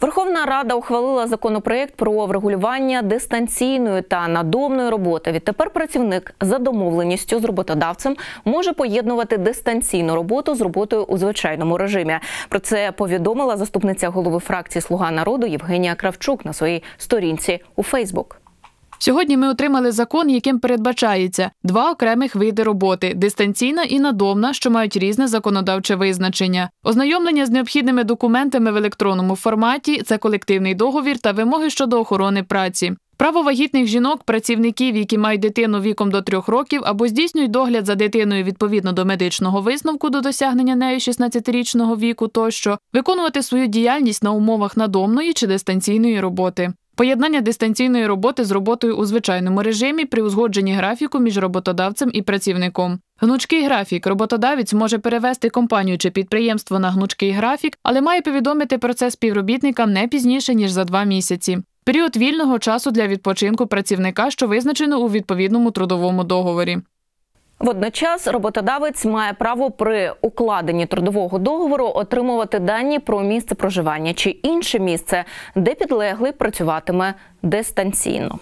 Верховна Рада ухвалила законопроект про врегулювання дистанційної та надомної роботи. Відтепер працівник за домовленістю з роботодавцем може поєднувати дистанційну роботу з роботою у звичайному режимі. Про це повідомила заступниця голови фракції Слуга народу Євгенія Кравчук на своїй сторінці у Фейсбук. Сьогодні ми отримали закон, яким передбачається два окремих види роботи дистанційна і надомна, що мають різне законодавче визначення. Ознайомлення з необхідними документами в електронному форматі це колективний договір та вимоги щодо охорони праці. Право вагітних жінок, працівників, які мають дитину віком до трьох років або здійснюють догляд за дитиною відповідно до медичного висновку до досягнення нею 16-річного віку, тощо виконувати свою діяльність на умовах надомної чи дистанційної роботи. Поєднання дистанційної роботи з роботою у звичайному режимі при узгодженні графіку між роботодавцем і працівником. Гнучкий графік роботодавець може перевести компанію чи підприємство на гнучкий графік, але має повідомити про це співробітникам не пізніше ніж за два місяці. Період вільного часу для відпочинку працівника, що визначено у відповідному трудовому договорі. Водночас роботодавець має право при укладенні трудового договору отримувати дані про місце проживання чи інше місце, де підлеглий працюватиме дистанційно.